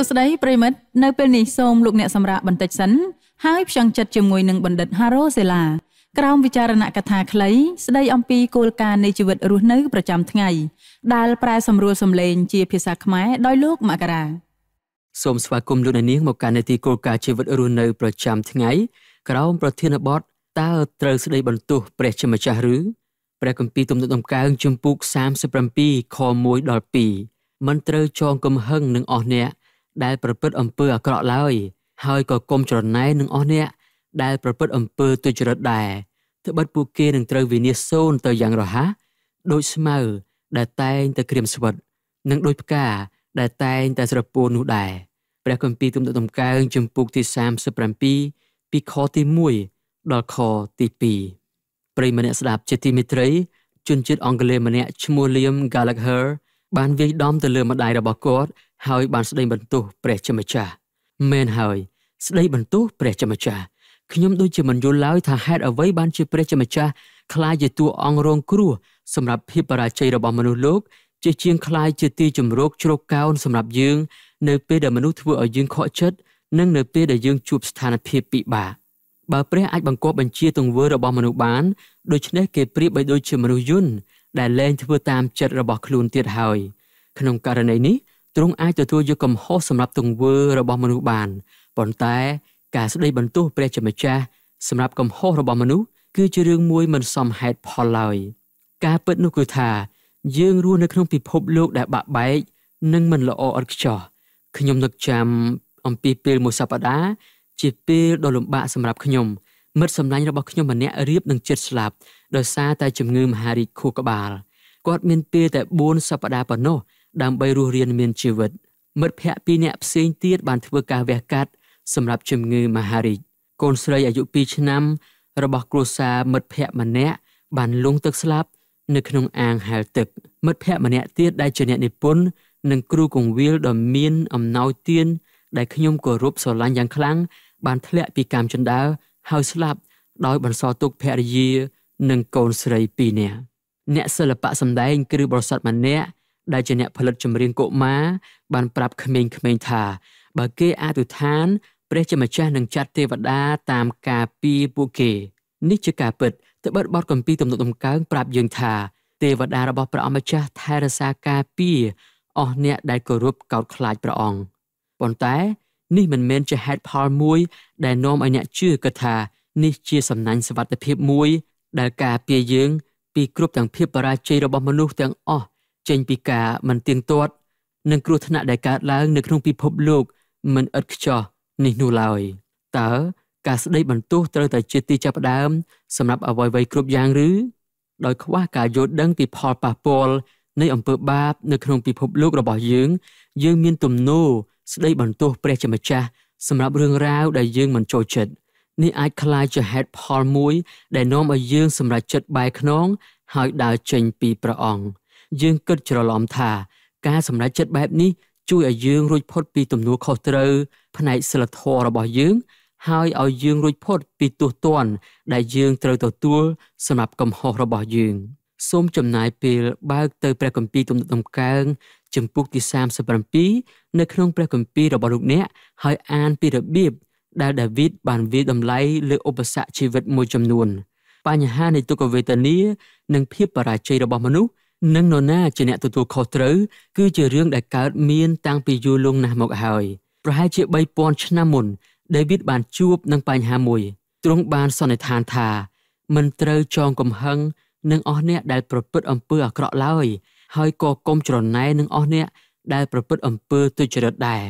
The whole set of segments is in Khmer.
សួស្តីប្រិមិត្តនៅពេលនេះសូមលោកអ្នកសម្រាប់បន្តិចសិនហើយផ្ចង់ចិត្តជាមួយនឹងបណ្ឌិត Haro Sela ក្រោមវិចារណកថាខ្លី ស្ដីអំពីគោលការណ៍នៃជីវិតរស់នៅប្រចាំថ្ងៃដែលប្រែសម្រួលសម្លេងជាភាសាខ្មែរដោយលោកមករាសូមស្វាគមន៍លោកអ្នកនាងមកកាន់នីតិគោលការណ៍ជីវិតរស់នៅ ប្រចាំថ្ងៃ ក្រោមប្រធានបទតើត្រូវស្ដីបន្ទោសព្រះជាម្ចាស់ឬព្រះគម្ពីរទំនុកដំកើងជំពូក37ខ1ដល់2មិនត្រូវចងកំហឹងនឹងអស់អ្នកដែលប្រព្រឹត្តអំពើអាក្រក់ឡើយហើយក៏គុំច្រណែននឹងអស់អ្នក ដែល ប្រព្រឹត្តអំពើទុច្ចរិតដែរត្បិតពួកគេនឹងត្រូវវិនិច្ឆ័យសូន្យទៅយ៉ាងរហ័សដោយស្មៅដែលតែងតែក្រៀមស្វិតនិងដោយផ្កា ដែលតែងតែ ស្រពោននោះដែរព្រះគម្ពីរទំនុកតម្កើងជំពូកទី37ពីខទី1ដល់ខទី2ប្រិយមិត្តស្ដាប់ជាទីមេត្រីជនជាតិអង់គ្លេសម្នាក់ឈ្មោះ Liam Gallagher បានវាយដំទៅលើម្ដាយរបស់គាត់ហើយបានស្ដីបន្ទោសព្រះជាម្ចាស់មែនហើយ ស្ដីបន្ទោសព្រះជាម្ចាស់ខ្ញុំដូចជាមិនយល់ឡើយថាហេតុអ្វីបានជាព្រះជាម្ចាស់คล้ายជាតួអង្គរងគ្រោះសម្រាប់ភាពបរាជ័យរបស់មនុស្សលោកជាជាងคล้ายជាទីជំរកជ្រកកោនសម្រាប់យើងនៅពេលដែលមនុស្សធ្វើឲ្យយើងខកចិត្តនិងនៅពេលដែលយើងជួបស្ថានភាពពិបាកបើព្រះអាចបង្គាប់បញ្ជាទង្វើរបស់មនុស្សបានដូច្នេះគេប្រៀបបីដូចជាមនុស្សយន្តដែលលែងធ្វើតាមចិត្តរបស់ខ្លួនទៀតហើយ ក្នុងករណីនេះទ្រង់អាចទទួលយកកំហុសសម្រាប់ទង្វើរបស់មនុស្សបានប៉ុន្តែការស្ដីបន្ទោសព្រះជាម្ចាស់សម្រាប់កំហុសរបស់មនុស្សគឺជារឿងមួយមិនសមហេតុផលឡើយការពិតនោះគឺថា យើងរស់នៅក្នុងពិភពលោកដែលបាក់បែកនិងមិនល្អឥតខ្ចោះខ្ញុំនឹកចាំអំពីពេលមួយសប្តាហ៍ជាពេលដ៏លំបាកសម្រាប់ខ្ញុំមិត្តសម្លាញ់របស់ខ្ញុំម្នាក់រៀបនឹងចិត្តស្លាប់ដោយសារតែជំងឺមហារីកខួរក្បាលគាត់មានពេលតែ4សប្តាហ៍ប៉ុណ្ណោះដើម្បីរស់រានមានជីវិត មិត្តភ័ក្តិពីរនាក់ផ្សេងទៀតបានធ្វើការវះកាត់សម្រាប់ជំងឺ មហារីកកូនស្រីអាយុ2ឆ្នាំ របស់គ្រួសារមិត្តភ័ក្តិម្នាក់បានលង់ទឹកស្លាប់ នៅក្នុងអាងហែលទឹកមិត្តភ័ក្តិម្នាក់ទៀតដែលជាអ្នកនិពន្ធនិងគ្រូគង្វាលដ៏មាន អំណោយទាន ដែលខ្ញុំគោរពស្រឡាញ់យ៉ាងខ្លាំងបាន ធ្លាក់ពីកម្មជណ្ដើរហើយស្លាប់ដោយបន្សល់ទុកភរិយា និងកូនស្រីពីរនាក់អ្នកសិល្បៈសម្ដែងគឺបរិស័ទម្នាក់ដែលជាអ្នកផលិតចម្រៀងកុមារបានប្រាប់ក្មេងៗថាបើគេអធិដ្ឋានព្រះជាម្ចាស់នឹងចាត់ទេវតាតាមការពីពួកគេ នេះជាការពិតត្បិតបទកម្ពីទំនុកតម្កើងប្រាប់យើងថាទេវតារបស់ព្រះអម្ចាស់ថែរក្សាការពីអស់អ្នកដែលគោរពកោតខ្លាចព្រះអង្គប៉ុន្តែ នេះមិនមែនជាហេតុផលមួយដែលនាំឲ្យអ្នកជឿគិតថា នេះជាសំណាញ់សវត្ថិភាពមួយដែលការពារយើងពីគ្រប់ទាំងភាពបរាជ័យរបស់មនុស្សទាំងអស់ចេញពីការមិនទៀងទាត់និងគ្រោះថ្នាក់ដែលកើតឡើងនៅក្នុងពិភពលោកមិនឥតខ្ចោះនេះនោះឡើយតើការស្ដីបន្ទោសត្រូវតែជាទីចាប់ផ្ដើមសម្រាប់អ្វីៗគ្រប់យ៉ាងឬដោយខ្វះការយល់ដឹងពីផលប៉ះពាល់នៃអំពើបាបនៅក្នុងពិភពលោករបស់យើងយើងមានទំនោរស្ដីបន្ទោសព្រះជាម្ចាស់សម្រាប់រឿងរ៉ាវដែលយើងមិនចូលចិត្តនេះអាចក្លាយជាហេតុផលមួយដែលនាំឲ្យយើងសម្រេចចិត្តបែរខ្នងហើយដើរចេញពីព្រះអង្គយើងគិតច្រឡំថា ការសម្រេចចិត្តបែបនេះជួយឲ្យយើងរួចផុតពីទំនួលខុសត្រូវផ្នែកសិលធម៌របស់យើង ហើយឲ្យយើងរួចផុតពីទោសទណ្ឌដែលយើងត្រូវទទួលសម្រាប់កំហុសរបស់យើងសូមចំណាយពេលបើកទៅព្រះគម្ពីរទំនុកដំកើងជំពូកទី37នៅក្នុងព្រះគម្ពីររបស់លោកអ្នកហើយអានពីរបៀបដែលដាវីតបានវាតម្លៃលើឧបសគ្គជីវិតមួយចំនួនបញ្ហានៃទុក្ខវេទនានិងភាពបរាជ័យរបស់មនុស្សនិងនរណាជាអ្នកទទួលខុសត្រូវគឺជារឿងដែលកើតមានតាំងពីយូរលង់ណាស់មកហើយប្រហែលជា3000ឆ្នាំមុនដេវីតបានជួបនឹងបញ្ហាមួយ ទ្រង់បានសន្និដ្ឋានថា មិនត្រូវចងកំហឹងនឹងអស់អ្នកដែលប្រព្រឹត្តអំពើអាក្រក់ឡើយហើយក៏កុំច្រណែននឹងអស់អ្នកដែលប្រព្រឹត្តអំពើទុច្ចរិតដែរ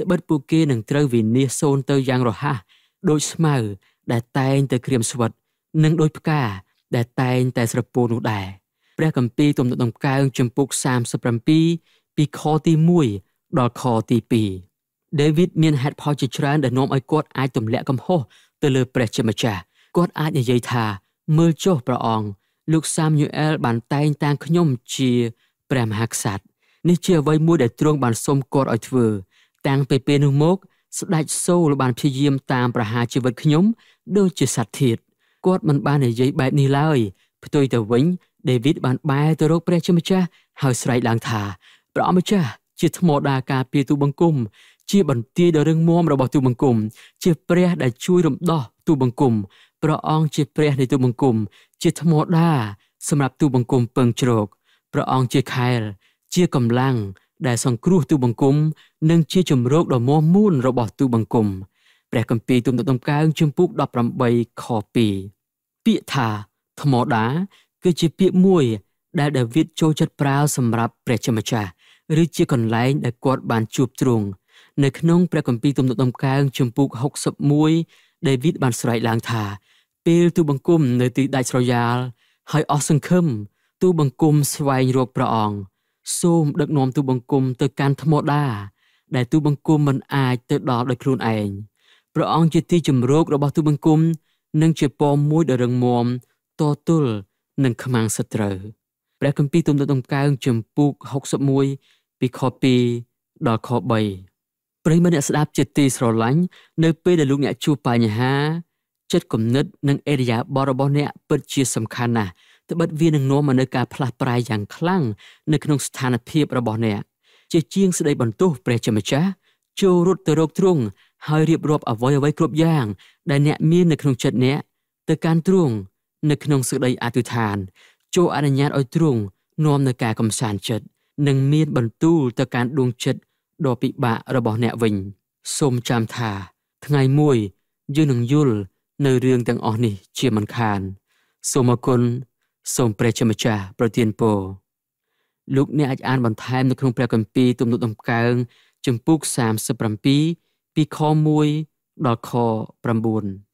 ត្បិតពួកគេនឹងត្រូវវិនាសសូន្យទៅយ៉ាងរហ័សដោយស្មៅដែលតែងតែក្រៀមស្វិតនិងដោយផ្កាដែលតែងតែស្រពោននោះដែរ។ព្រះគម្ពីរទំនុកដំកើងជំពូក37ពីខទី1ដល់ខទី2ដាវីតមានហេតុផលជាច្រើនដែលនាំឲ្យគាត់អាចទម្លាក់កំហុសទៅលើព្រះជាម្ចាស់គាត់អាចនិយាយថា មើលចុះព្រះអង្គលោកសាមយូអែលបានតែងតាំងខ្ញុំជាព្រះមហាក្សត្រនេះជាអ្វីមួយដែលទ្រង់បានសុំគាត់ឲ្យធ្វើតាំងពីពេលនោះមក ស្ដេចសូលបានព្យាយាមតាមប្រហារជីវិតខ្ញុំ ដូចជាសត្វធាតគាត់មិនបាននិយាយបែបនេះឡើយផ្ទុយទៅវិញ ដេវីតបានបែរទៅរកព្រះជាម្ចាស់ហើយស្រែកឡើង ថាព្រះម្ចាស់ជាថ្មដាការពារទូបង្គំជាបន្ទាយដ៏រឹងមាំរបស់ទូបង្គំជាព្រះដែលជួយរំដោះទូបង្គំព្រះអង្គជាព្រះនៃទូបង្គំជាថ្មដាសម្រាប់ទូបង្គំពឹងជ្រកព្រះអង្គជាខែល ជាកម្លាំងដែលសង្គ្រោះទូបង្គំនិងជាជំរកដ៏មាំមួនរបស់ទូបង្គំព្រះគម្ពីរទំនុកទំកើងជំពូក18ខ2ពាក្យថាថ្មដាគឺជាពាក្យមួយ ដែលដាវីតចូលចិត្តប្រើសម្រាប់ព្រះជាម្ចាស់ឬជាកន្លែងដែលគាត់បានជួបទ្រង់នៅក្នុងព្រះគម្ពីរទំនុកដំកើងជំពូក61ដាវីតបានស្រែកឡើងថា ពេលទូបង្គំនៅទីដាច់ស្រយាលហើយអស់សង្ឃឹមទូបង្គំស្វែងរកព្រះអង្គសូមដឹកនាំទូបង្គំទៅកាន់ថ្មដា ដែលទូបង្គំមិនអាចទៅដល់ដោយខ្លួនឯងព្រះអង្គជាទីជំរករបស់ទូបង្គំនិងជាពមមួយដ៏រឹងមាំតទល់នឹងខ្មាំងសត្រូវព្រះគម្ពីរទំនុកដំកើងជំពូក61ពីខ2ដល់ខ3ប្រិយមិត្តអ្នកស្ដាប់ជាទីស្រឡាញ់នៅពេលដែលលោកអ្នកជួបបញ្ហាចិត្តគំនិតនិងអេរយាបររបស់ អ្នកពិតជាសំខាន់ណាស់ត្បិតវានឹងនាំមកនូវការផ្លាស់ប្រែយ៉ាងខ្លាំងនៅក្នុងស្ថានភាពរបស់អ្នកជាជាងស្ដីបន្ទោសព្រះជាម្ចាស់ចូលរត់ទៅរកទ្រង់ហើយរៀបរាប់អ្វីអ្វីគ្រប់យ៉ាងដែលអ្នកមាននៅក្នុងចិត្តអ្នកទៅកាន់ទ្រង់នៅក្នុងសេចក្តីអធិដ្ឋានចូលអនុញ្ញាតឲ្យទ្រង់នាំនៅការកំសាន្តចិត្តនិងមានបន្ទូលទៅកាន់ដួងចិត្តដ៏ពិបាករបស់អ្នកវិញ សូមចាំថា ថ្ងៃមួយយើងនឹងយល់នៅរឿងទាំងអស់នេះជាមិនខាន សូមអគុណសូមព្រះជាម្ចាស់ប្រទានពរលោកអ្នកអាចអានបន្ថែមនៅក្នុង ព្រះគម្ពីរទំនុកដំកើងចំពុក37ពីខ1ដល់ខ9